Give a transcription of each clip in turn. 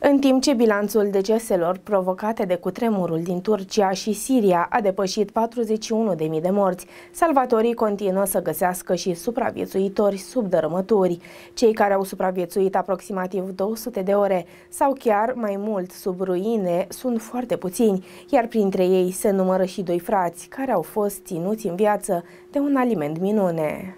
În timp ce bilanțul deceselor provocate de cutremurul din Turcia și Siria a depășit 41.000 de morți, salvatorii continuă să găsească și supraviețuitori sub dărâmături. Cei care au supraviețuit aproximativ 200 de ore sau chiar mai mult sub ruine sunt foarte puțini, iar printre ei se numără și doi frați care au fost ținuți în viață de un aliment minune.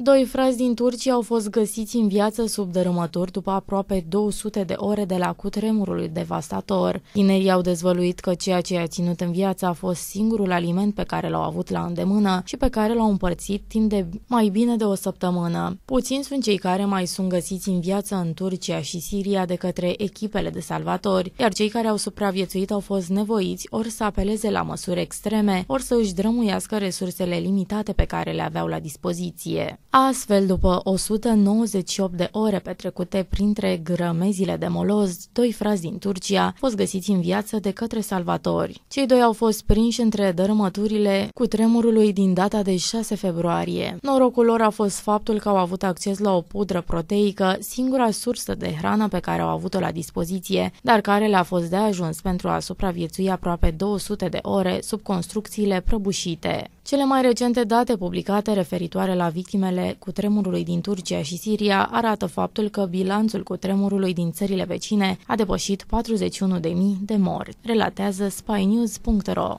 Doi frați din Turcia au fost găsiți în viață sub dărâmături după aproape 200 de ore de la cutremurul devastator. Tinerii au dezvăluit că ceea ce i-a ținut în viață a fost singurul aliment pe care l-au avut la îndemână și pe care l-au împărțit timp de mai bine de o săptămână. Puțini sunt cei care mai sunt găsiți în viață în Turcia și Siria de către echipele de salvatori, iar cei care au supraviețuit au fost nevoiți ori să apeleze la măsuri extreme, ori să își drămuiască resursele limitate pe care le aveau la dispoziție. Astfel, după 198 de ore petrecute printre grămezile de moloz, doi frazi din Turcia au fost găsiți în viață de către salvatori. Cei doi au fost prinși între dărâmăturile cu tremurului din data de 6 februarie. Norocul lor a fost faptul că au avut acces la o pudră proteică, singura sursă de hrană pe care au avut-o la dispoziție, dar care le-a fost de ajuns pentru a supraviețui aproape 200 de ore sub construcțiile prăbușite. Cele mai recente date publicate referitoare la victimele cu tremurului din Turcia și Siria arată faptul că bilanțul cu tremurului din țările vecine a depășit 41.000 de morți, relatează spynews.ro.